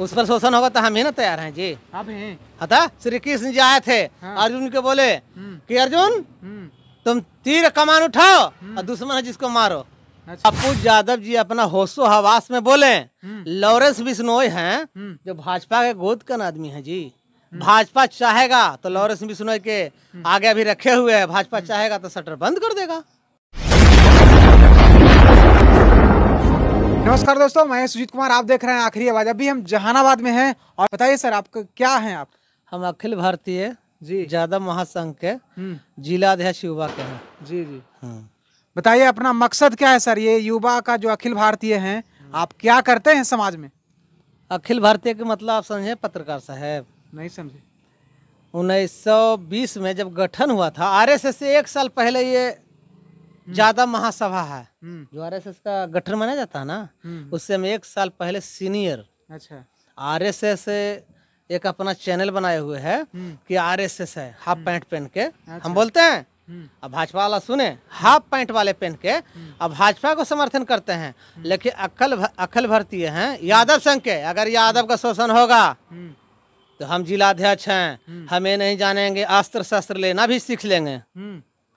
उस पर शोषण होगा तो हम ही ना तैयार हैं जी आप हैं हता श्री कृष्ण जी आए थे हाँ। अर्जुन के बोले हम्म। कि अर्जुन हम्म। तुम तीर कमान उठाओ हम्म। और दुश्मन है जिसको मारो अपू अच्छा। यादव जी अपना होशो हवास में बोले लॉरेंस बिश्नोई हैं जो भाजपा के गोद का आदमी है जी भाजपा चाहेगा तो लॉरेंस बिश्नोई के आगे अभी रखे हुए है भाजपा चाहेगा तो शटर बंद कर देगा नमस्कार दोस्तों मैं सुजीत कुमार आप देख रहे हैं आखिरी आवाज अभी हम जहानाबाद में हैं और बताइए सर आप क्या हैं आप हम अखिल भारतीय जी ज्यादा महासंघ के हम्म। जिला अध्यक्ष युवा के हैं जी जी हाँ। बताइए अपना मकसद क्या है सर ये युवा का जो अखिल भारतीय है आप क्या करते हैं समाज में अखिल भारतीय के मतलब आप समझे पत्रकार साहब नहीं समझे 1920 में जब गठन हुआ था आरएसएस से एक साल पहले ये हम्म। ज्यादा महासभा है हम्म। जो आर एस एस का गठन माना जाता है ना हम्म। उससे हम एक साल पहले सीनियर अच्छा आर एस एस एक अपना चैनल बनाए हुए है कि आर एस एस है हाफ पैंट पहन के अच्छा। हम बोलते हैं अब भाजपा वाला सुने हाफ पैंट वाले पहन के अब भाजपा को समर्थन करते हैं लेकिन अखल अखल भरती है यादव संघ के अगर यादव का शोषण होगा तो हम जिलाध्यक्ष हैं हमें नहीं जानेंगे अस्त्र शस्त्र लेना भी सीख लेंगे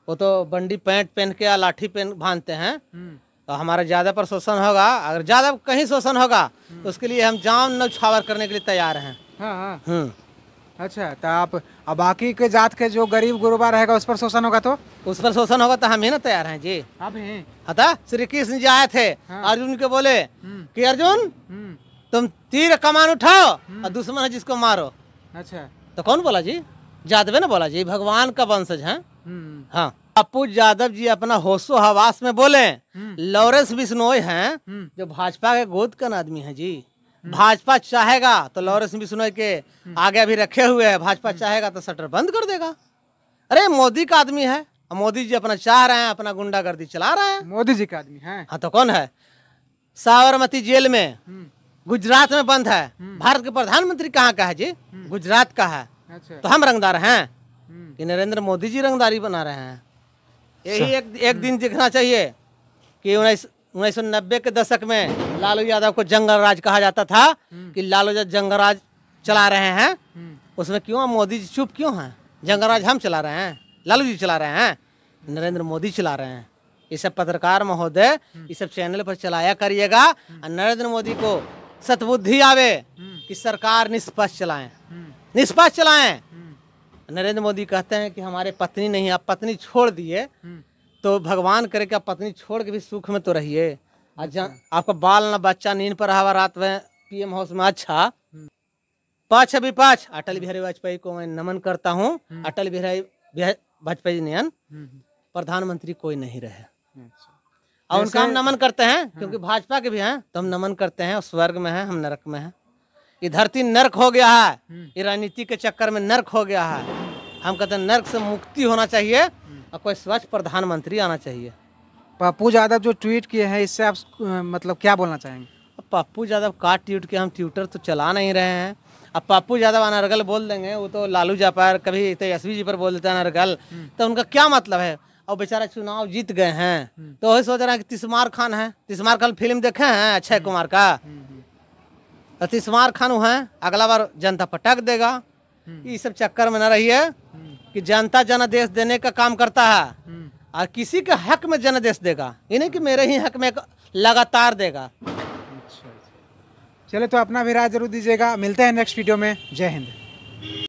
वो तो बंडी पैंट पहन के या लाठी पहन बांधते हैं हम्म। तो हमारा ज्यादा पर शोषण होगा अगर ज्यादा कहीं शोषण होगा हम्म। तो उसके लिए हम जाम छावर करने के लिए तैयार हैं हाँ, हाँ। हम्म। अच्छा तो आप अब बाकी के जात के जो गरीब गुरुबा रहेगा उस पर शोषण होगा तो उस पर शोषण होगा तो हम ही ना तैयार हैं जी अब हैं हता हाँ तो, श्री कृष्ण जी आए थे हाँ। अर्जुन के बोले कि अर्जुन तुम तीर कमान उठाओ और दुश्मन है जिसको मारो अच्छा तो कौन बोला जी जादवे ना बोला जी भगवान का वंशज है हम्म। हाँ पप्पू यादव जी अपना होशो हवास में बोले हम्म। लॉरेंस बिश्नोई है हम्म। जो भाजपा के गोद का आदमी है जी भाजपा चाहेगा तो लॉरेंस बिश्नोई के आगे अभी रखे हुए है भाजपा चाहेगा तो शटर बंद कर देगा अरे मोदी का आदमी है मोदी जी अपना चाह रहे हैं अपना गुंडागर्दी चला रहे हैं मोदी जी का आदमी है हाँ तो कौन है साबरमती जेल में गुजरात में बंद है भारत के प्रधानमंत्री कहाँ का है जी गुजरात का है अच्छा। तो हम रंगदार हैं हम्म। कि नरेंद्र मोदी जी रंगदारी बना रहे हैं यही अच्छा। एक एक दिन दिखना चाहिए कि उन्नीस उन्नीस के दशक में लालू यादव को जंगल राज कहा जाता था हम्म। कि लालू यादव जंगल राज चला रहे हैं हम्म। उसमें क्यों मोदी जी चुप क्यों हैं जंगल राज हम चला रहे हैं लालू जी चला रहे हैं नरेंद्र मोदी चला रहे हैं ये सब पत्रकार महोदय ये सब चैनल पर चलाया करिएगा और नरेंद्र मोदी को सतबुद्धि आवे कि सरकार निष्पक्ष चलाएं निष्पक्ष चलाएं हम्म। नरेंद्र मोदी कहते हैं कि हमारे पत्नी नहीं आप पत्नी छोड़ दिए हम्म। तो भगवान करे कि आप पत्नी छोड़ के भी सुख में तो रहिए अच्छा आपका बाल ना बच्चा नींद पर हवा रात में पीएम हाउस में अच्छा हम्म। पाँच अभी पाँच अटल बिहारी वाजपेयी को मैं नमन करता हूँ अटल बिहारी वाजपेयी नयन प्रधानमंत्री कोई नहीं रहे अच्छा। और उनका हम नमन करते हैं क्योंकि भाजपा के भी हैं तो हम नमन करते हैं स्वर्ग में है हम नरक में है ये धरती नर्क हो गया है हम्म। ये राजनीति के चक्कर में नर्क हो गया है हम कहते हैं नर्क से मुक्ति होना चाहिए हम्म। और कोई स्वच्छ प्रधानमंत्री आना चाहिए पप्पू यादव जो ट्वीट किए हैं इससे आप मतलब क्या बोलना चाहेंगे पप्पू यादव का ट्वीट के हम ट्विटर तो चला नहीं रहे हैं अब पप्पू यादव अनर्गल बोल देंगे वो तो लालू जा पर कभी तेजस्वी जी पर बोल देते हैं अनर्गल हम्म। तो उनका क्या मतलब है और बेचारा चुनाव जीत गए हैं तो वही सोच रहे हैं कि तिस्मार खान है तिस्मार खान फिल्म देखे हैं अक्षय कुमार का नीतीश खानू है अगला बार जनता पटक देगा ये हम्म। सब चक्कर में न रहिए हम्म। कि जनता जनादेश देने का काम करता है हम्म। और किसी के हक में जनादेश देगा ये नहीं कि मेरे ही हक में लगातार देगा अच्छा, अच्छा। चले तो अपना भी राय जरूर दीजिएगा मिलते हैं नेक्स्ट वीडियो में जय हिंद